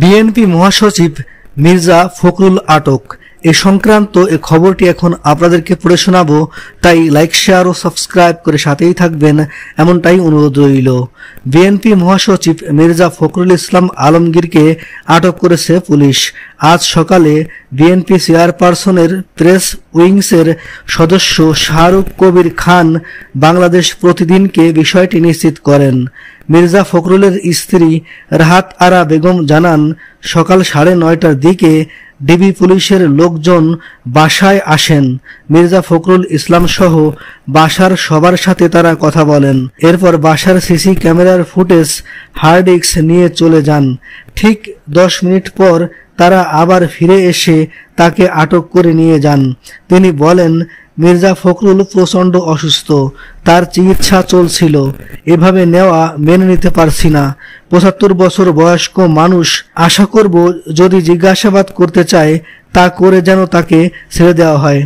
BNP মহাসচিব মির্জা ফখরুল আটক এ সংক্রান্ত এ খবরটি এখন আপনাদেরকে পড়ে শোনাবো তাই লাইক শেয়ার ও সাবস্ক্রাইব করে সাথেই থাকবেন এমনটাই অনুরোধ রইল বিএনপি মহাসচিব মির্জা ফখরুল ইসলাম আলমগীরকে আটক করেছে পুলিশ আজ সকালে বিএনপি চেয়ারপারসনের প্রেস উইংসের সদস্য শাহরুখ কবির খান বাংলাদেশ প্রতিদিনকে বিষয়টি নিশ্চিত করেন মির্জা ফখরুলের স্ত্রী রাহাত আরা বেগম জানান সকাল সাড়ে নয়টার দিকে ডিবি পুলিশের লোকজন বাসায় আসেন মির্জা ফখরুল ইসলাম সহ বাসার সবার সাথে তারা কথা বলেন এরপর বাসার সিসি ক্যামেরার ফুটেজ হার্ডিক্স নিয়ে চলে যান ঠিক দশ মিনিট পর তারা আবার ফিরে এসে তাকে আটক করে নিয়ে যান তিনি বলেন মির্জা ফখরুল প্রচণ্ড অসুস্থ তার চিকিৎসা চলছিল এভাবে নেওয়া মেনে নিতে পারছি না পঁচাত্তর বছর বয়স্ক মানুষ আশা করব যদি জিজ্ঞাসাবাদ করতে চায় তা করে যেন তাকে ছেড়ে দেওয়া হয়